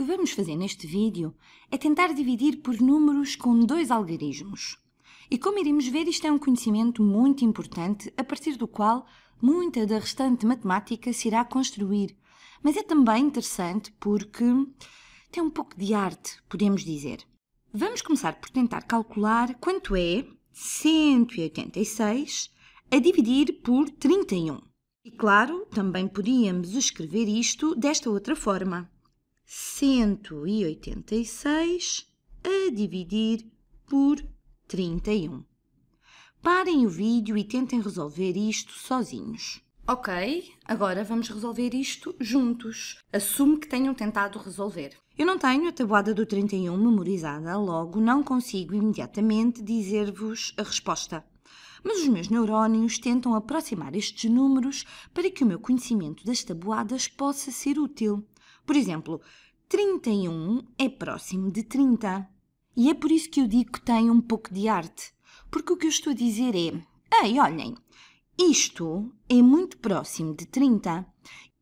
que vamos fazer neste vídeo é tentar dividir por números com dois algarismos. E como iremos ver, isto é um conhecimento muito importante a partir do qual muita da restante matemática se irá construir. Mas é também interessante porque tem um pouco de arte, podemos dizer. Vamos começar por tentar calcular quanto é 186 a dividir por 31. E claro, também podíamos escrever isto desta outra forma. 186 a dividir por 31. Parem o vídeo e tentem resolver isto sozinhos. Ok, agora vamos resolver isto juntos. Assumo que tenham tentado resolver. Eu não tenho a tabuada do 31 memorizada, logo não consigo imediatamente dizer-vos a resposta. Mas os meus neurónios tentam aproximar estes números para que o meu conhecimento das tabuadas possa ser útil. Por exemplo, 31 é próximo de 30. E é por isso que eu digo que tem um pouco de arte. Porque o que eu estou a dizer é: ei, olhem, isto é muito próximo de 30.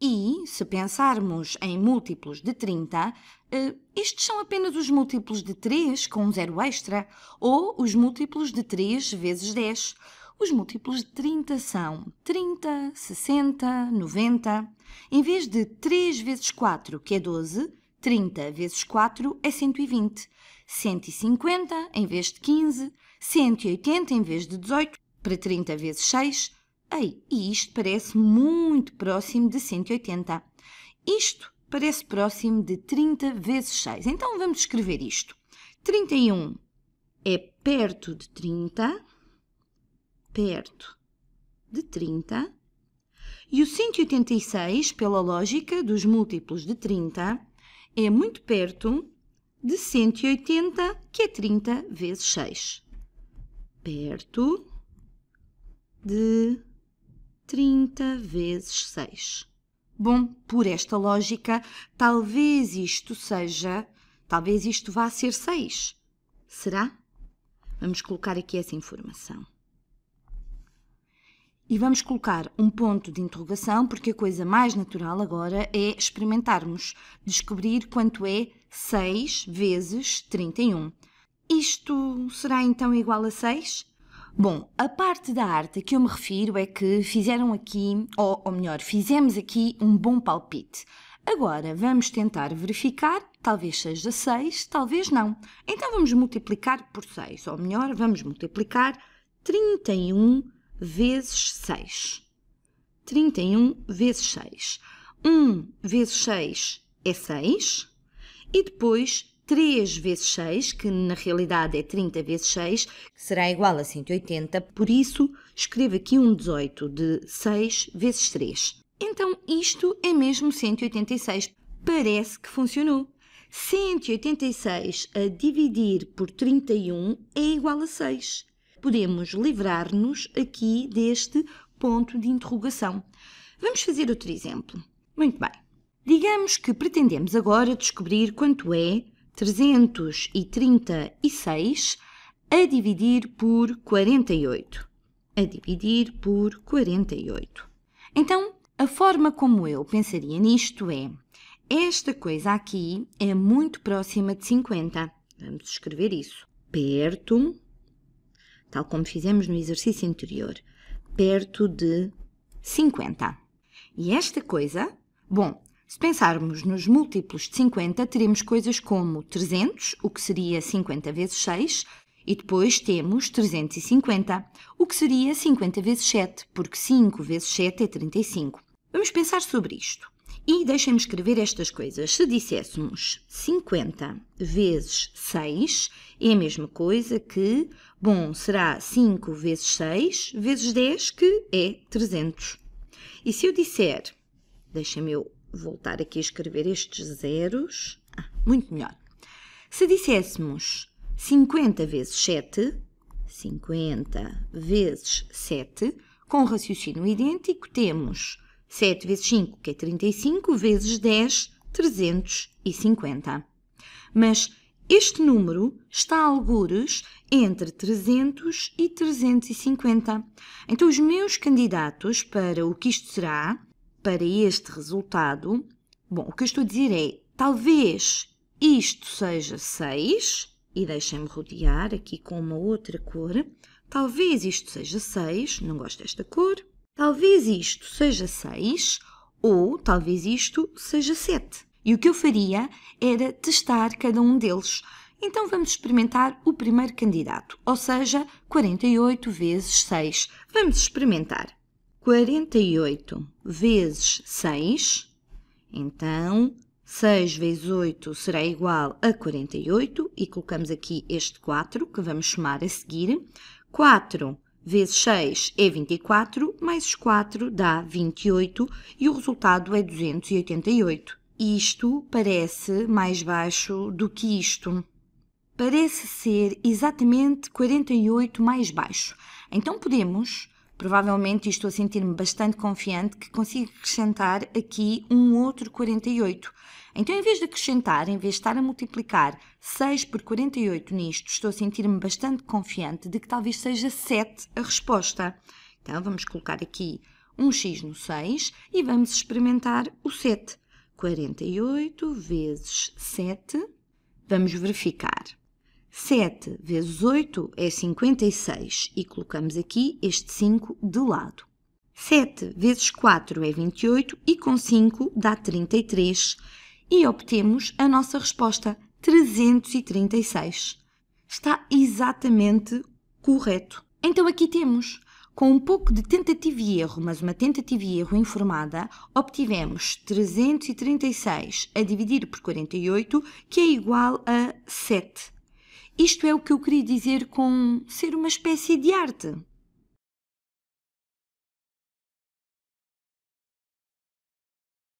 E, se pensarmos em múltiplos de 30, eh, estes são apenas os múltiplos de 3 com um zero extra, ou os múltiplos de 3 vezes 10. Os múltiplos de 30 são 30, 60, 90. Em vez de 3 vezes 4, que é 12, 30 vezes 4 é 120. 150 em vez de 15, 180 em vez de 18, para 30 vezes 6. Ei, e isto parece muito próximo de 180. Isto parece próximo de 30 vezes 6. Então vamos escrever isto. 31 é perto de 30 perto de 30, e o 186, pela lógica dos múltiplos de 30, é muito perto de 180, que é 30 vezes 6. Perto de 30 vezes 6. Bom, por esta lógica, talvez isto seja, talvez isto vá ser 6. Será? Vamos colocar aqui essa informação. E vamos colocar um ponto de interrogação, porque a coisa mais natural agora é experimentarmos, descobrir quanto é 6 vezes 31. Isto será então igual a 6? Bom, a parte da arte a que eu me refiro é que fizeram aqui, ou, ou melhor, fizemos aqui um bom palpite. Agora vamos tentar verificar, talvez seja 6, talvez não. Então vamos multiplicar por 6, ou melhor, vamos multiplicar 31 vezes 6. 31 vezes 6. 1 vezes 6 é 6. E depois 3 vezes 6, que na realidade é 30 vezes 6, que será igual a 180, por isso escrevo aqui um 18 de 6 vezes 3. Então isto é mesmo 186. Parece que funcionou. 186 a dividir por 31 é igual a 6 podemos livrar-nos aqui deste ponto de interrogação. Vamos fazer outro exemplo. Muito bem. Digamos que pretendemos agora descobrir quanto é 336 a dividir por 48. A dividir por 48. Então, a forma como eu pensaria nisto é: esta coisa aqui é muito próxima de 50. Vamos escrever isso. Perto tal como fizemos no exercício anterior, perto de 50. E esta coisa, bom, se pensarmos nos múltiplos de 50, teremos coisas como 300, o que seria 50 vezes 6, e depois temos 350, o que seria 50 vezes 7, porque 5 vezes 7 é 35. Vamos pensar sobre isto. E deixem-me escrever estas coisas. Se disséssemos 50 vezes 6, é a mesma coisa que, bom, será 5 vezes 6 vezes 10, que é 300. E se eu disser, deixem-me eu voltar aqui a escrever estes zeros, ah, muito melhor. Se disséssemos 50 vezes 7, 50 vezes 7, com raciocínio idêntico, temos 7 vezes 5, que é 35, vezes 10, 350. Mas este número está a algures entre 300 e 350. Então, os meus candidatos para o que isto será, para este resultado, bom, o que eu estou a dizer é, talvez isto seja 6, e deixem-me rodear aqui com uma outra cor, talvez isto seja 6, não gosto desta cor, Talvez isto seja 6 ou talvez isto seja 7. E o que eu faria era testar cada um deles. Então vamos experimentar o primeiro candidato, ou seja, 48 vezes 6. Vamos experimentar. 48 vezes 6, então 6 vezes 8 será igual a 48, e colocamos aqui este 4, que vamos chamar a seguir. 4 vezes vezes 6 é 24, mais 4 dá 28 e o resultado é 288. Isto parece mais baixo do que isto. Parece ser exatamente 48 mais baixo. Então podemos Provavelmente estou a sentir-me bastante confiante que consigo acrescentar aqui um outro 48. Então, em vez de acrescentar, em vez de estar a multiplicar 6 por 48 nisto, estou a sentir-me bastante confiante de que talvez seja 7 a resposta. Então, vamos colocar aqui um x no 6 e vamos experimentar o 7. 48 vezes 7, vamos verificar. 7 vezes 8 é 56 e colocamos aqui este 5 de lado. 7 vezes 4 é 28 e com 5 dá 33 e obtemos a nossa resposta 336. Está exatamente correto. Então aqui temos, com um pouco de tentativa e erro, mas uma tentativa e erro informada, obtivemos 336 a dividir por 48, que é igual a 7. Isto é o que eu queria dizer com ser uma espécie de arte.